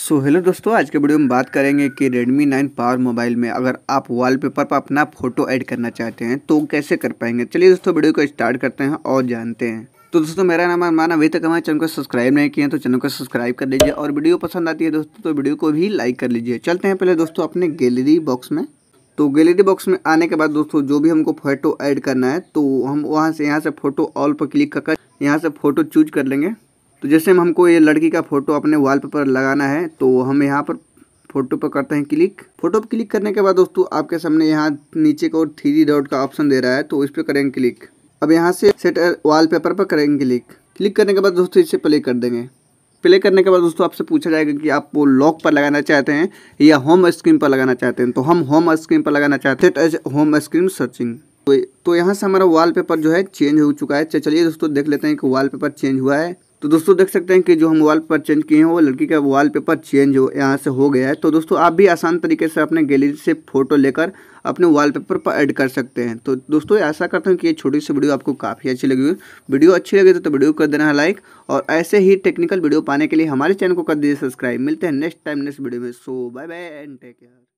सो so, hello दोस्तों आज के वीडियो में बात करेंगे कि Redmi 9 पावर मोबाइल में अगर आप वॉलपेपर पर अपना फ़ोटो ऐड करना चाहते हैं तो कैसे कर पाएंगे चलिए दोस्तों वीडियो को स्टार्ट करते हैं और जानते हैं तो दोस्तों मेरा नाम अरमान अभी तक हमारे चैनल को सब्सक्राइब नहीं किया तो चैनल को सब्सक्राइब कर लीजिए और वीडियो पसंद आती है दोस्तों तो वीडियो को भी लाइक कर लीजिए चलते हैं पहले दोस्तों अपने गैलरी बॉक्स में तो गैलरी बॉक्स में आने के बाद दोस्तों जो भी हमको फ़ोटो ऐड करना है तो हम वहाँ से यहाँ से फ़ोटो ऑल पर क्लिक कर यहाँ से फ़ोटो चूज कर लेंगे तो जैसे हम हमको ये लड़की का फ़ोटो अपने पेपर लगाना है तो हम यहाँ पर फोटो पर करते हैं क्लिक फोटो पर क्लिक करने के बाद दोस्तों आपके सामने यहाँ नीचे को थ्री डॉट का ऑप्शन दे रहा है तो इस पर करेंगे क्लिक अब यहाँ से सेट वॉलपेपर पर करेंगे क्लिक क्लिक करने के बाद दोस्तों इसे प्ले कर देंगे प्ले करने के बाद दोस्तों आपसे पूछा जाएगा कि आप वो लॉक पर लगाना चाहते हैं या होम स्क्रीन पर लगाना चाहते हैं तो हम होम स्क्रीन पर लगाना चाहते हैं एज होम स्क्रीन सर्चिंग तो तो यहाँ से हमारा वॉलपेपर जो है चेंज हो चुका है चलिए दोस्तों देख लेते हैं कि वॉलपेपर चेंज हुआ है तो दोस्तों देख सकते हैं कि जो हम वॉल चेंज किए हैं वो लड़की का वाल पेपर चेंज हो यहाँ से हो गया है तो दोस्तों आप भी आसान तरीके से अपने गैलरी से फोटो लेकर अपने वॉलपेपर पर ऐड कर सकते हैं तो दोस्तों ऐसा करता हूँ कि ये छोटी सी वीडियो आपको काफ़ी अच्छी लगी हुई वीडियो अच्छी लगी तो, तो वीडियो कर देना लाइक और ऐसे ही टेक्निकल वीडियो पाने के लिए हमारे चैनल को कर दीजिए सब्सक्राइब मिलते हैं नेक्स्ट टाइम नेक्स्ट वीडियो में so bye bye and take care